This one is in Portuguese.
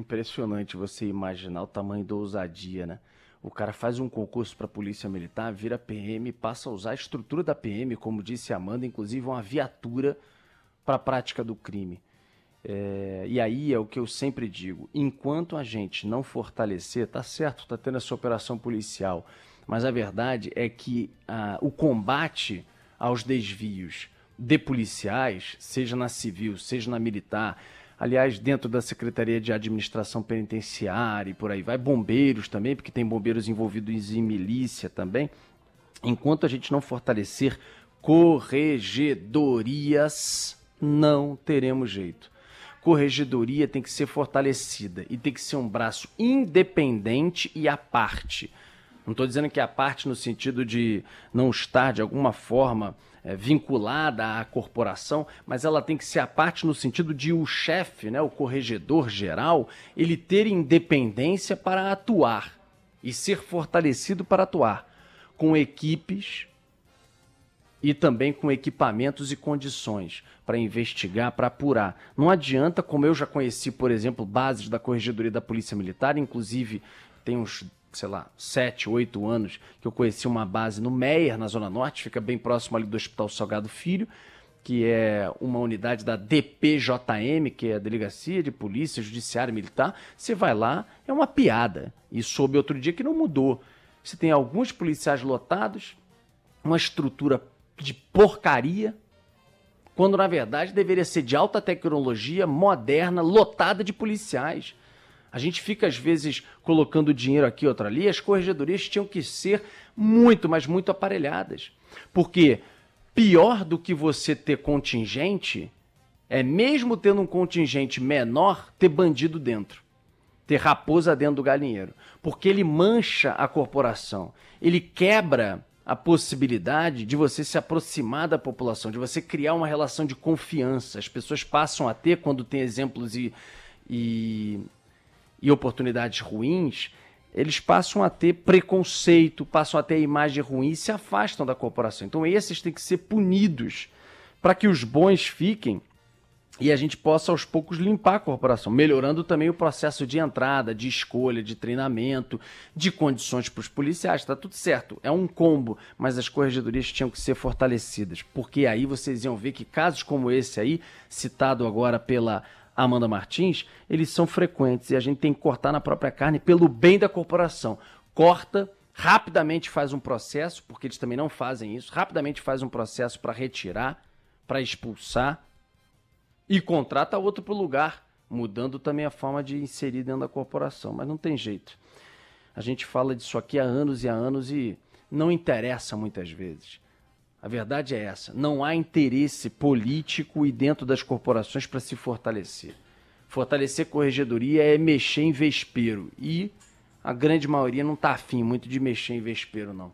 impressionante você imaginar o tamanho da ousadia, né? O cara faz um concurso para polícia militar, vira PM, passa a usar a estrutura da PM, como disse Amanda, inclusive uma viatura para a prática do crime. É, e aí é o que eu sempre digo: enquanto a gente não fortalecer, tá certo, tá tendo essa operação policial, mas a verdade é que ah, o combate aos desvios de policiais, seja na civil, seja na militar, aliás, dentro da Secretaria de Administração Penitenciária e por aí vai, bombeiros também, porque tem bombeiros envolvidos em milícia também. Enquanto a gente não fortalecer corregedorias, não teremos jeito. Corregedoria tem que ser fortalecida e tem que ser um braço independente e à parte não estou dizendo que é a parte no sentido de não estar de alguma forma é, vinculada à corporação, mas ela tem que ser a parte no sentido de o chefe, né, o corregedor geral, ele ter independência para atuar e ser fortalecido para atuar com equipes e também com equipamentos e condições para investigar, para apurar. Não adianta, como eu já conheci, por exemplo, bases da Corregedoria da Polícia Militar, inclusive tem uns sei lá, sete, oito anos, que eu conheci uma base no Meier, na Zona Norte, fica bem próximo ali do Hospital Salgado Filho, que é uma unidade da DPJM, que é a Delegacia de Polícia Judiciária Militar. Você vai lá, é uma piada. E soube outro dia que não mudou. Você tem alguns policiais lotados, uma estrutura de porcaria, quando na verdade deveria ser de alta tecnologia, moderna, lotada de policiais. A gente fica, às vezes, colocando dinheiro aqui, outro ali. As corregedorias tinham que ser muito, mas muito aparelhadas. Porque pior do que você ter contingente é, mesmo tendo um contingente menor, ter bandido dentro. Ter raposa dentro do galinheiro. Porque ele mancha a corporação. Ele quebra a possibilidade de você se aproximar da população, de você criar uma relação de confiança. As pessoas passam a ter, quando tem exemplos e, e e oportunidades ruins, eles passam a ter preconceito, passam a ter a imagem ruim e se afastam da corporação. Então esses têm que ser punidos para que os bons fiquem e a gente possa aos poucos limpar a corporação, melhorando também o processo de entrada, de escolha, de treinamento, de condições para os policiais. está tudo certo, é um combo, mas as corregedorias tinham que ser fortalecidas, porque aí vocês iam ver que casos como esse aí, citado agora pela Amanda Martins, eles são frequentes e a gente tem que cortar na própria carne pelo bem da corporação. Corta, rapidamente faz um processo, porque eles também não fazem isso, rapidamente faz um processo para retirar, para expulsar e contrata outro para o lugar, mudando também a forma de inserir dentro da corporação, mas não tem jeito. A gente fala disso aqui há anos e há anos e não interessa muitas vezes. A verdade é essa. Não há interesse político e dentro das corporações para se fortalecer. Fortalecer corregedoria é mexer em vespeiro. E a grande maioria não está afim muito de mexer em vespeiro, não.